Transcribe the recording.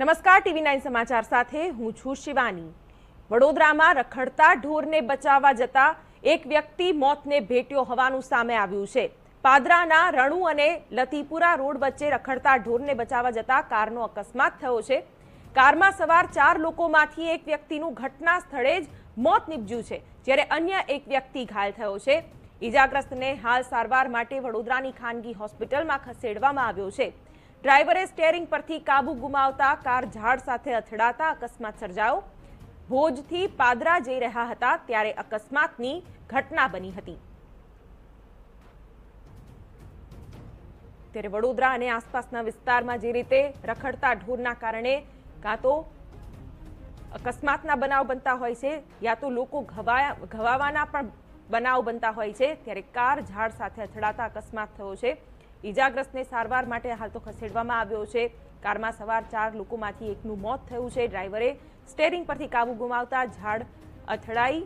નમસ્કાર TV nine સમાચાર સાથે હું છું શિવાની વડોદરામાં રખડતા ઢોરને બચાવવા જતા એક વ્યક્તિ મોતને ભેટ્યો હોવાનું સામે આવ્યું છે પાદરાના રણુ અને લતીપુરા રોડ વચ્ચે રખડતા ઢોરને બચાવવા જતા કારનો અકસ્માત થયો છે કારમાં સવાર ચાર લોકોમાંથી એક વ્યક્તિનું ઘટના સ્થળે જ મોત નીપજ્યું છે જ્યારે અન્ય એક વ્યક્તિ ઘાયલ થયો છે ઇજાગ્રસ્તને હાલ સારવાર માટે વડોદરાની ખાનગી હોસ્પિટલમાં ખસેડવામાં આવ્યો છે ડ્રાઈવરે સ્ટેરિંગ પરથી કાબુ ગુમાવતા કાર ઝાડ સાથે અથડાતા અકસ્માત સર્જાયો ભોજથી પાદરા જઈ રહ્યા હતા ત્યારે અકસ્માતની ઘટના બની હતી ત્યારે વડોદરા અને આસપાસના વિસ્તારમાં જે રીતે રખડતા ઢોરના કારણે કાં તો અકસ્માતના બનાવ બનતા હોય છે યા તો લોકો ઘવાયા ઘવાવાના પણ બનાવ બનતા હોય છે ત્યારે કાર ઝાડ સાથે અથડાતા અકસ્માત થયો છે ઈજાગ્રસ્તને સારવાર માટે હાલ તો ખસેડવામાં આવ્યો છે કારમાં સવાર ચાર લોકોમાંથી એકનું મોત થયું છે ડ્રાઈવરે સ્ટેરિંગ પરથી કાબુ ગુમાવતા ઝાડ અથડાઈ